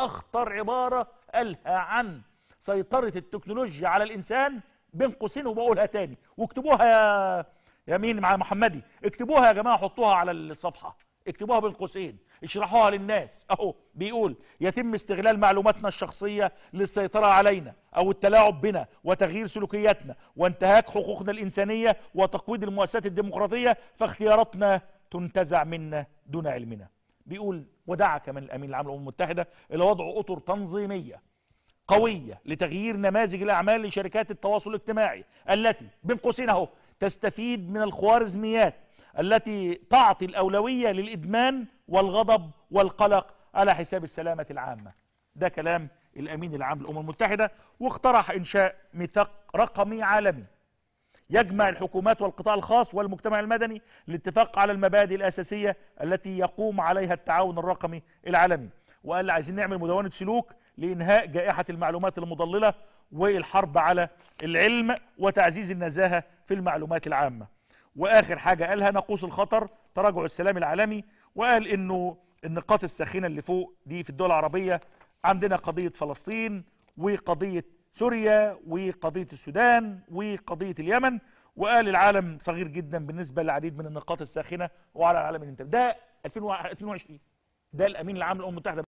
أخطر عبارة قالها عن سيطرة التكنولوجيا على الإنسان بين قوسين وبقولها تاني واكتبوها يا يا مين مع محمدي اكتبوها يا جماعة حطوها على الصفحة اكتبوها بين قوسين اشرحوها للناس اهو بيقول يتم استغلال معلوماتنا الشخصية للسيطرة علينا او التلاعب بنا وتغيير سلوكياتنا وانتهاك حقوقنا الانسانية وتقويض المؤسسات الديمقراطية فاختياراتنا تنتزع منا دون علمنا بيقول ودعا كمان الامين العام للامم المتحده الى وضع اطر تنظيميه قويه لتغيير نماذج الاعمال لشركات التواصل الاجتماعي التي بين قوسين اهو تستفيد من الخوارزميات التي تعطي الاولويه للادمان والغضب والقلق على حساب السلامه العامه. ده كلام الامين العام للامم المتحده واقترح انشاء ميثاق رقمي عالمي يجمع الحكومات والقطاع الخاص والمجتمع المدني للاتفاق على المبادئ الأساسية التي يقوم عليها التعاون الرقمي العالمي وقال عايزين نعمل مدونة سلوك لإنهاء جائحة المعلومات المضللة والحرب على العلم وتعزيز النزاهة في المعلومات العامة وآخر حاجة قالها نقوص الخطر تراجع السلام العالمي وقال إنه النقاط الساخنة اللي فوق دي في الدول العربية عندنا قضية فلسطين وقضية سوريا وقضية السودان وقضية اليمن وقال العالم صغير جدا بالنسبة للعديد من النقاط الساخنة وعلى العالم الانتر ده 2020 ده الأمين العام للأمم المتحدة